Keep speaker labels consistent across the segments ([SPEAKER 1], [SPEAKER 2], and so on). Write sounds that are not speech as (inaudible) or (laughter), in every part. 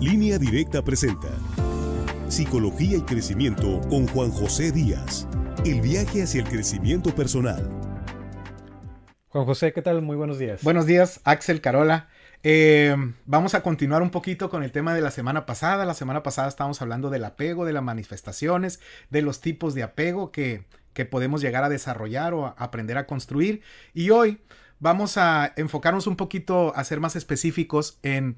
[SPEAKER 1] Línea Directa presenta Psicología y Crecimiento con Juan José Díaz. El viaje hacia el crecimiento personal. Juan José, ¿qué tal? Muy buenos días. Buenos días, Axel Carola. Eh, vamos a continuar un poquito con el tema de la semana pasada. La semana pasada estábamos hablando del apego, de las manifestaciones, de los tipos de apego que, que podemos llegar a desarrollar o aprender a construir. Y hoy vamos a enfocarnos un poquito a ser más específicos en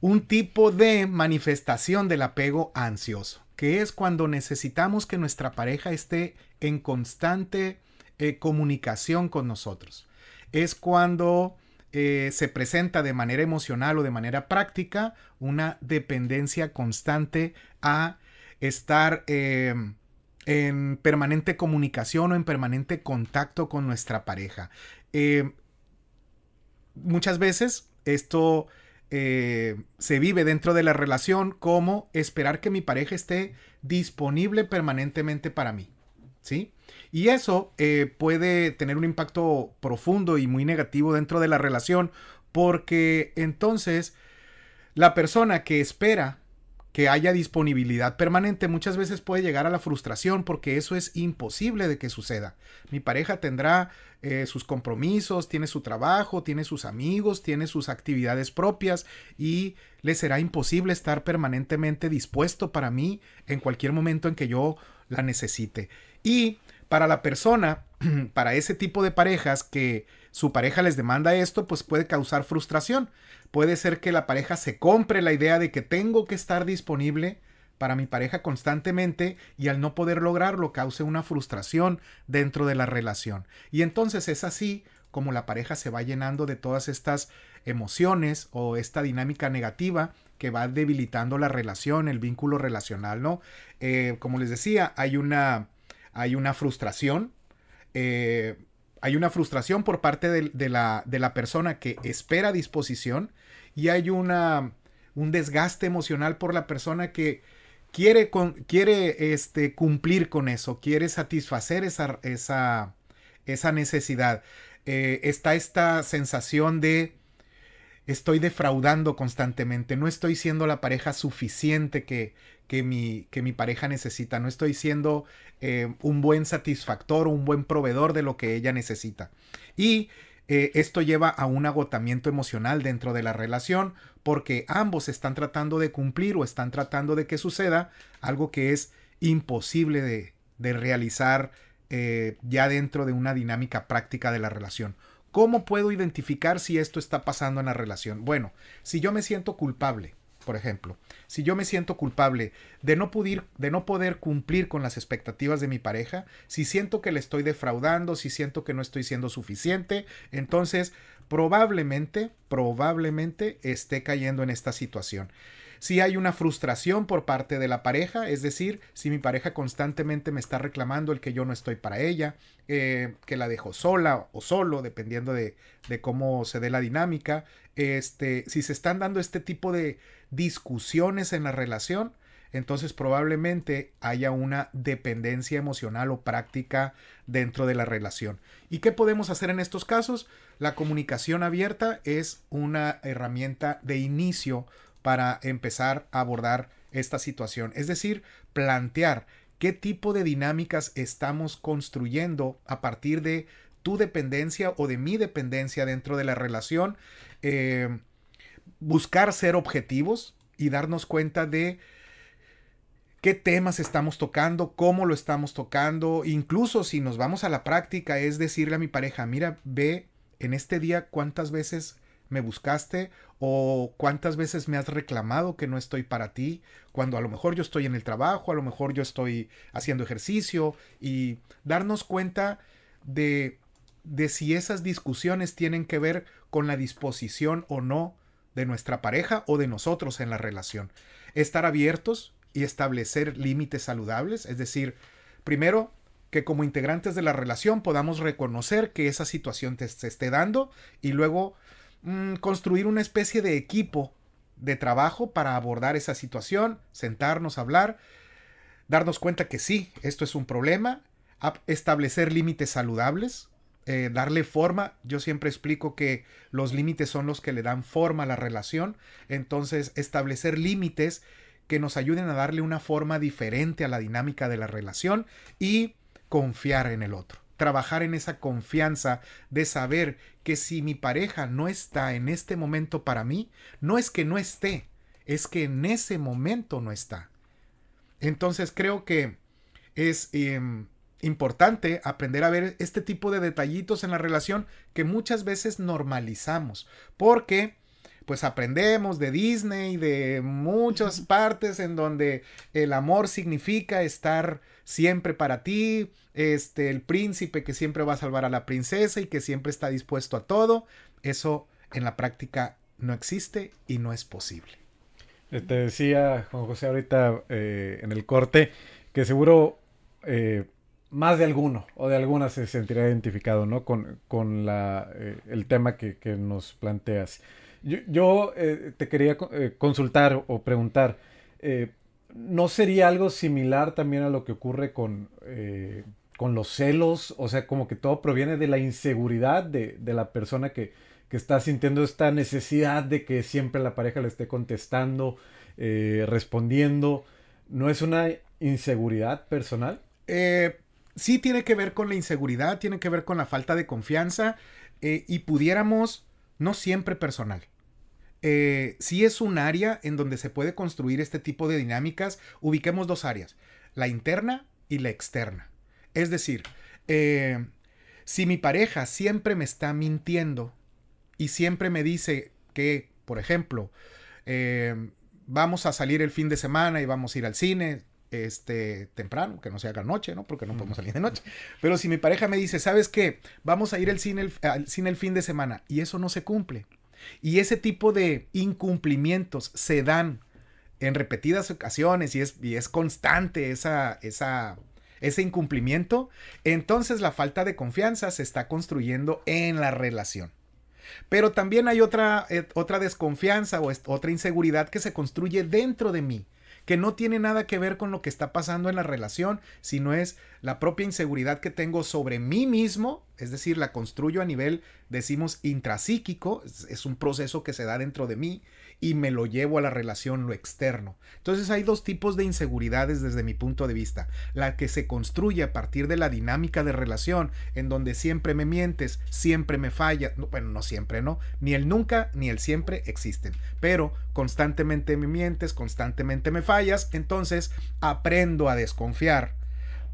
[SPEAKER 1] un tipo de manifestación del apego ansioso, que es cuando necesitamos que nuestra pareja esté en constante eh, comunicación con nosotros. Es cuando eh, se presenta de manera emocional o de manera práctica una dependencia constante a estar em, en permanente comunicación o en permanente contacto con nuestra pareja. Em, muchas veces esto eh, se vive dentro de la relación como esperar que mi pareja esté disponible permanentemente para mí. ¿Sí? Y eso eh, puede tener un impacto profundo y muy negativo dentro de la relación porque entonces la persona que espera que haya disponibilidad permanente, muchas veces puede llegar a la frustración porque eso es imposible de que suceda. Mi pareja tendrá eh, sus compromisos, tiene su trabajo, tiene sus amigos, tiene sus actividades propias y le será imposible estar permanentemente dispuesto para mí en cualquier momento en que yo la necesite. Y para la persona, (clears throat) para ese tipo de parejas que su pareja les demanda esto, pues puede causar frustración. Puede ser que la pareja se compre la idea de que tengo que estar disponible para mi pareja constantemente y al no poder lograrlo cause una frustración dentro de la relación. Y entonces es así como la pareja se va llenando de todas estas emociones o esta dinámica negativa que va debilitando la relación, el vínculo relacional, ¿no? Eh, como les decía, hay una, hay una frustración, eh, hay una frustración por parte de, la, de la persona que espera disposición y hay una, un desgaste emocional por la persona que quiere, quiere este, cumplir con eso, quiere satisfacer esa, esa, esa necesidad. Eh, está esta sensación de estoy defraudando constantemente, no estoy siendo la pareja suficiente que, mi, que mi pareja necesita, no estoy siendo eh, un buen satisfactor, o un buen proveedor de lo que ella necesita. Y eh, esto lleva a un agotamiento emocional dentro de la relación porque ambos están tratando de cumplir o están tratando de que suceda algo que es imposible de, realizar eh, ya dentro de una dinámica práctica de la relación. ¿Cómo puedo identificar si esto está pasando en la relación? Bueno, si yo me siento culpable, por ejemplo, si yo me siento culpable de no, de no poder cumplir con las expectativas de mi pareja, si siento que le estoy defraudando, si siento que no estoy siendo suficiente, entonces probablemente, probablemente esté cayendo en esta situación. Si hay una frustración por parte de la pareja, es decir, si mi pareja constantemente me está reclamando el que yo no estoy para ella, eh, que la dejo sola o solo, dependiendo de, cómo se dé la dinámica, este, si se están dando este tipo de discusiones en la relación, entonces probablemente haya una dependencia emocional o práctica dentro de la relación. ¿Y qué podemos hacer en estos casos? La comunicación abierta es una herramienta de inicio para empezar a abordar esta situación. Es decir, plantear qué tipo de dinámicas estamos construyendo a partir de tu dependencia o de mi dependencia dentro de la relación. Eh, buscar ser objetivos y darnos cuenta de qué temas estamos tocando, cómo lo estamos tocando, incluso si nos vamos a la práctica, es decirle a mi pareja, mira, ve en este día cuántas veces me buscaste o cuántas veces me has reclamado que no estoy para ti cuando a lo mejor yo estoy en el trabajo, a lo mejor yo estoy haciendo ejercicio y darnos cuenta de, de si esas discusiones tienen que ver con la disposición o no de nuestra pareja o de nosotros en la relación. Estar abiertos y establecer límites saludables, es decir, primero que como integrantes de la relación podamos reconocer que esa situación te, se esté dando y luego Mm, construir una especie de equipo de trabajo para abordar esa situación, sentarnos, a hablar, darnos cuenta que sí, esto es un problema, establecer límites saludables, eh, darle forma. Yo siempre explico que los límites son los que le dan forma a la relación, entonces establecer límites que nos ayuden a darle una forma diferente a la dinámica de la relación y confiar en el otro trabajar en esa confianza de saber que si mi pareja no está en este momento para mí, no es que no esté, es que en ese momento no está. Entonces creo que es em, importante aprender a ver este tipo de detallitos en la relación que muchas veces normalizamos, porque pues aprendemos de Disney, de muchas partes en donde el amor significa estar siempre para ti, este, el príncipe que siempre va a salvar a la princesa y que siempre está dispuesto a todo. Eso en la práctica no existe y no es posible.
[SPEAKER 2] Eh, te decía Juan José ahorita eh, en el corte que seguro eh, más de alguno o de alguna se sentirá identificado ¿no? con, el tema que, que nos planteas. Yo, eh, te quería eh, consultar o preguntar, eh, ¿no sería algo similar también a lo que ocurre con, con los celos? O sea, como que todo proviene de la inseguridad de, la persona que, que, está sintiendo esta necesidad de que siempre la pareja le esté contestando, respondiendo. ¿No es una inseguridad personal?
[SPEAKER 1] sí tiene que ver con la inseguridad, tiene que ver con la falta de confianza y pudiéramos no siempre personal. Eh, si es un área en donde se puede construir este tipo de dinámicas. Ubiquemos dos áreas, la interna y la externa. Es decir, eh, si mi pareja siempre me está mintiendo y siempre me dice que, por ejemplo, eh, vamos a salir el fin de semana y vamos a ir al cine este temprano, que no se haga noche, ¿no? Porque no podemos salir de noche. Pero si mi pareja me dice, "¿Sabes qué? Vamos a ir al cine al cine el fin de semana" y eso no se cumple y ese tipo de incumplimientos se dan en repetidas ocasiones y es, y es constante esa, esa, ese incumplimiento, entonces la falta de confianza se está construyendo en la relación. Pero también hay otra, eh, otra desconfianza o otra inseguridad que se construye dentro de mí, que no tiene nada que ver con lo que está pasando en la relación, sino es la propia inseguridad que tengo sobre mí mismo es decir, la construyo a nivel, decimos, intrapsíquico, es, un proceso que se da dentro de mí y me lo llevo a la relación, lo externo. Entonces hay dos tipos de inseguridades desde mi punto de vista. La que se construye a partir de la dinámica de relación, en donde siempre me mientes, siempre me fallas, bueno, no siempre, ¿no? Ni el nunca ni el siempre existen, pero constantemente me mientes, constantemente me fallas, entonces aprendo a desconfiar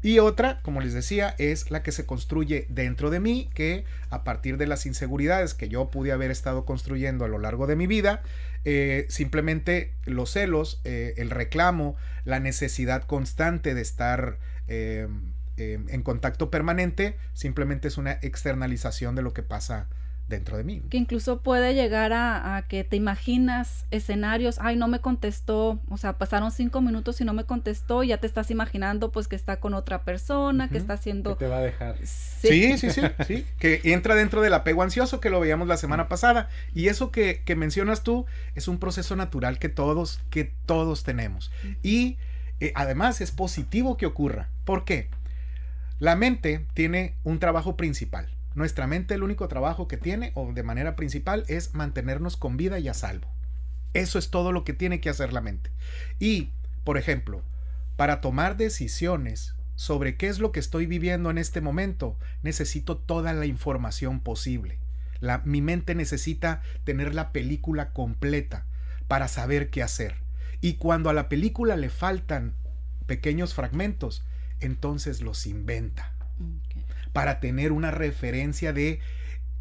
[SPEAKER 1] y otra, como les decía, es la que se construye dentro de mí, que a partir de las inseguridades que yo pude haber estado construyendo a lo largo de mi vida, eh, simplemente los celos, eh, el reclamo, la necesidad constante de estar eh, em, en contacto permanente, simplemente es una externalización de lo que pasa dentro de mí.
[SPEAKER 2] Que incluso puede llegar a, que te imaginas escenarios, ay, no me contestó, o sea, pasaron cinco minutos y no me contestó, y ya te estás imaginando pues que está con otra persona, que está haciendo... te
[SPEAKER 1] va a dejar. Sí, sí, sí, sí, que entra dentro del apego ansioso que lo veíamos la semana pasada, y eso que, mencionas tú es un proceso natural que todos, que todos tenemos. Y eh, además es positivo que ocurra. ¿Por qué? La mente tiene un trabajo principal nuestra mente el único trabajo que tiene, o de manera principal, es mantenernos con vida y a salvo. Eso es todo lo que tiene que hacer la mente. Y, por ejemplo, para tomar decisiones sobre qué es lo que estoy viviendo en este momento, necesito toda la información posible. mi mente necesita tener la película completa para saber qué hacer. Y cuando a la película le faltan pequeños fragmentos, entonces los inventa. Para tener una referencia de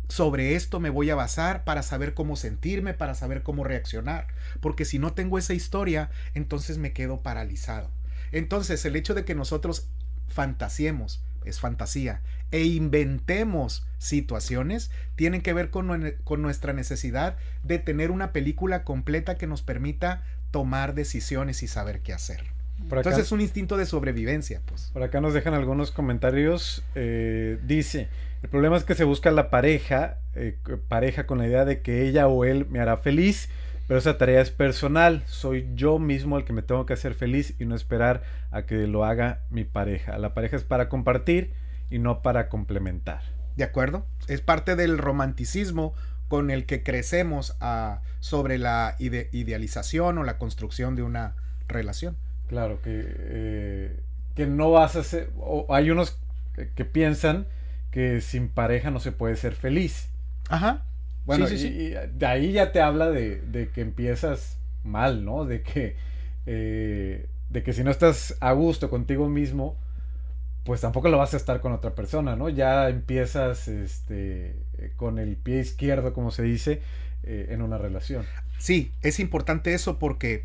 [SPEAKER 1] sobre esto me voy a basar para saber cómo sentirme, para saber cómo reaccionar. Porque si no tengo esa historia, entonces me quedo paralizado. Entonces el hecho de que nosotros fantasiemos, es fantasía, e inventemos situaciones, tienen que ver con nuestra necesidad de tener una película completa que nos permita tomar decisiones y saber qué hacer. Entonces es un instinto de sobrevivencia,
[SPEAKER 2] pues. Por acá nos dejan algunos comentarios. Eh, dice, el problema es que se busca la pareja, eh, pareja con la idea de que ella o él me hará feliz, pero esa tarea es personal. Soy yo mismo el que me tengo que hacer feliz y no esperar a que lo haga mi pareja. La
[SPEAKER 1] pareja es para compartir y no para complementar. ¿De acuerdo? Es parte del romanticismo con el que crecemos ah, sobre la idealización o la construcción de una relación. Claro, que, eh, que no vas a ser,
[SPEAKER 2] hay unos que, piensan que sin pareja no se puede ser feliz.
[SPEAKER 1] Ajá. Bueno, sí, sí,
[SPEAKER 2] de ahí ya te habla de, que empiezas mal, ¿no? De que, eh, de que si no estás a gusto contigo mismo, pues tampoco lo vas a estar con otra persona, ¿no? Ya empiezas este, con el
[SPEAKER 1] pie izquierdo, como se dice, eh, en una relación. Sí, es importante eso porque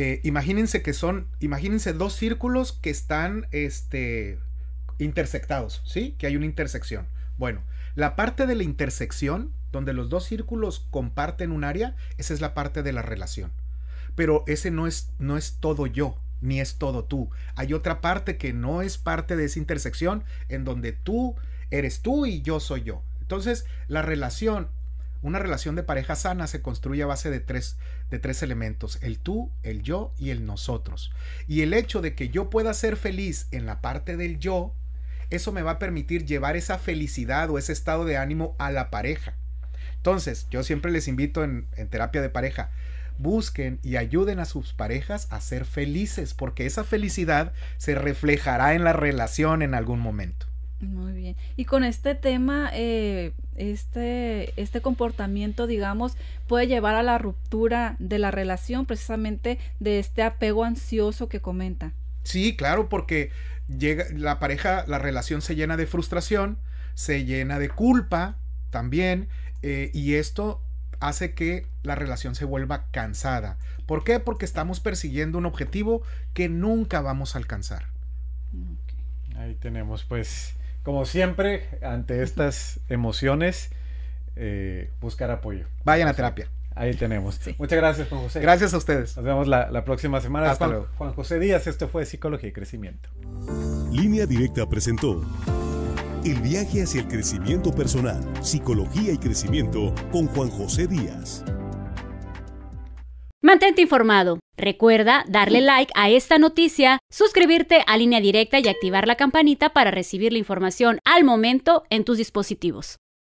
[SPEAKER 1] eh, imagínense que son, imagínense dos círculos que están este, intersectados, ¿sí? Que hay una intersección. Bueno, la parte de la intersección, donde los dos círculos comparten un área, esa es la parte de la relación. Pero ese no es, no es todo yo, ni es todo tú. Hay otra parte que no es parte de esa intersección, en donde tú eres tú y yo soy yo. Entonces, la relación una relación de pareja sana se construye a base de tres, de tres elementos, el tú, el yo y el nosotros. Y el hecho de que yo pueda ser feliz en la parte del yo, eso me va a permitir llevar esa felicidad o ese estado de ánimo a la pareja. Entonces, yo siempre les invito en terapia de pareja, busquen y ayuden a sus parejas a ser felices, porque esa felicidad se reflejará en la relación en algún momento.
[SPEAKER 2] Muy bien. Y con este tema, eh, este, este comportamiento, digamos, puede llevar a la ruptura de la relación precisamente de este apego ansioso que comenta.
[SPEAKER 1] Sí, claro, porque llega la pareja, la relación se llena de frustración, se llena de culpa también, eh, y esto hace que la relación se vuelva cansada. ¿Por qué? Porque estamos persiguiendo un objetivo que nunca vamos a alcanzar.
[SPEAKER 2] Ahí tenemos pues como siempre, ante estas emociones, eh, buscar apoyo. Vayan a terapia. Ahí tenemos. Muchas gracias, Juan José. Gracias a ustedes. Nos vemos la, próxima semana. Hasta luego. Juan José Díaz, esto fue Psicología y Crecimiento. Línea
[SPEAKER 1] Directa presentó El viaje hacia el crecimiento personal, psicología y crecimiento con Juan José Díaz.
[SPEAKER 2] Mantente informado. Recuerda darle like a esta noticia, suscribirte a línea directa y activar la campanita para recibir la información al momento en tus dispositivos.